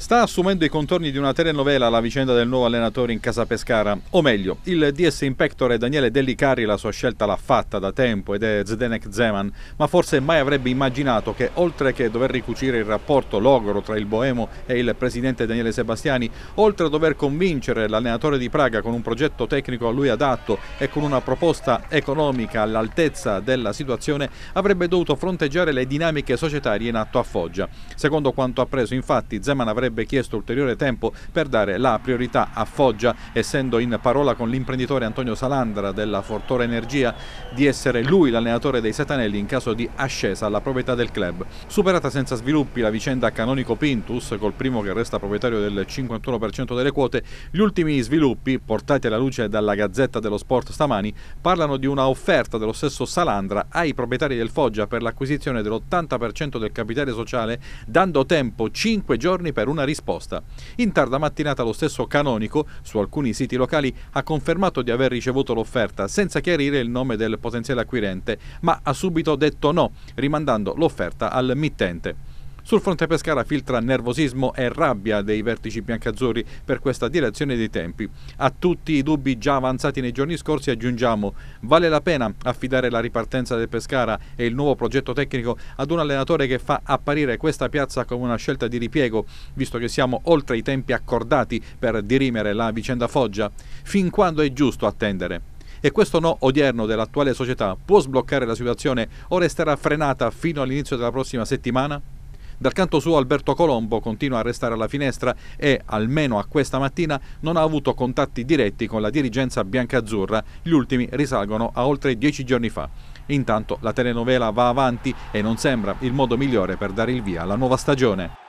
Sta assumendo i contorni di una telenovela la vicenda del nuovo allenatore in casa Pescara, o meglio, il DS in pectore Daniele Dellicari la sua scelta l'ha fatta da tempo ed è Zdenek Zeman, ma forse mai avrebbe immaginato che oltre che dover ricucire il rapporto logoro tra il Boemo e il presidente Daniele Sebastiani, oltre a dover convincere l'allenatore di Praga con un progetto tecnico a lui adatto e con una proposta economica all'altezza della situazione, avrebbe dovuto fronteggiare le dinamiche societarie in atto a Foggia. Secondo quanto appreso infatti Zeman avrebbe avrebbe chiesto ulteriore tempo per dare la priorità a Foggia, essendo in parola con l'imprenditore Antonio Salandra della Fortora Energia di essere lui l'allenatore dei Satanelli in caso di ascesa alla proprietà del club. Superata senza sviluppi la vicenda Canonico Pintus, col primo che resta proprietario del 51% delle quote, gli ultimi sviluppi, portati alla luce dalla Gazzetta dello Sport stamani, parlano di una offerta dello stesso Salandra ai proprietari del Foggia per l'acquisizione dell'80% del capitale sociale, dando tempo 5 giorni per un una risposta. In tarda mattinata lo stesso Canonico, su alcuni siti locali, ha confermato di aver ricevuto l'offerta senza chiarire il nome del potenziale acquirente, ma ha subito detto no, rimandando l'offerta al mittente. Sul fronte Pescara filtra nervosismo e rabbia dei vertici biancazzurri per questa direzione dei tempi. A tutti i dubbi già avanzati nei giorni scorsi aggiungiamo vale la pena affidare la ripartenza del Pescara e il nuovo progetto tecnico ad un allenatore che fa apparire questa piazza come una scelta di ripiego, visto che siamo oltre i tempi accordati per dirimere la vicenda Foggia? Fin quando è giusto attendere? e questo no odierno dell'attuale società può sbloccare la situazione o resterà frenata fino all'inizio della prossima settimana? Dal canto suo Alberto Colombo continua a restare alla finestra e, almeno a questa mattina, non ha avuto contatti diretti con la dirigenza biancazzurra, gli ultimi risalgono a oltre dieci giorni fa. Intanto la telenovela va avanti e non sembra il modo migliore per dare il via alla nuova stagione.